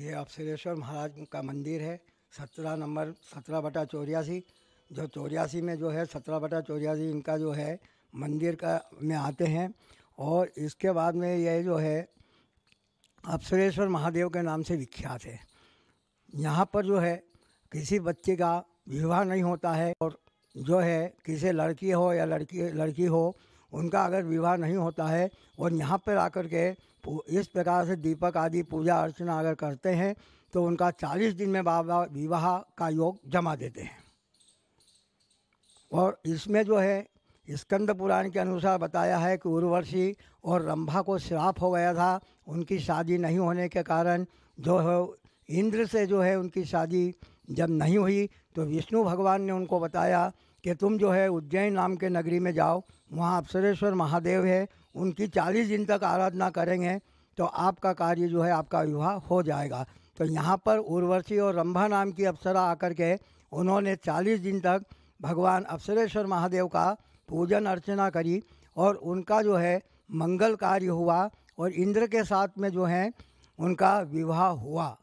ये अप्सरेश्वर महाराज का मंदिर है सत्रह नंबर सत्रह बटा चौरासी जो चौरासी में जो है सत्रह बटा चौरासी इनका जो है मंदिर का में आते हैं और इसके बाद में यह जो है अप्सरेश्वर महादेव के नाम से विख्यात है यहाँ पर जो है किसी बच्चे का विवाह नहीं होता है और जो है किसी लड़की हो या लड़की लड़की हो उनका अगर विवाह नहीं होता है और यहाँ पर आकर के इस प्रकार से दीपक आदि पूजा अर्चना अगर करते हैं तो उनका चालीस दिन में बाबा विवाह का योग जमा देते हैं और इसमें जो है स्कंद पुराण के अनुसार बताया है कि उर्वशी और रंभा को श्राप हो गया था उनकी शादी नहीं होने के कारण जो है इंद्र से जो है उनकी शादी जब नहीं हुई तो विष्णु भगवान ने उनको बताया कि तुम जो है उज्जैन नाम के नगरी में जाओ वहाँ अप्सरेश्वर महादेव है उनकी चालीस दिन तक आराधना करेंगे तो आपका कार्य जो है आपका विवाह हो जाएगा तो यहाँ पर उर्वशी और रंभा नाम की अप्सरा आकर के उन्होंने चालीस दिन तक भगवान अप्सरेश्वर महादेव का पूजन अर्चना करी और उनका जो है मंगल कार्य हुआ और इंद्र के साथ में जो है उनका विवाह हुआ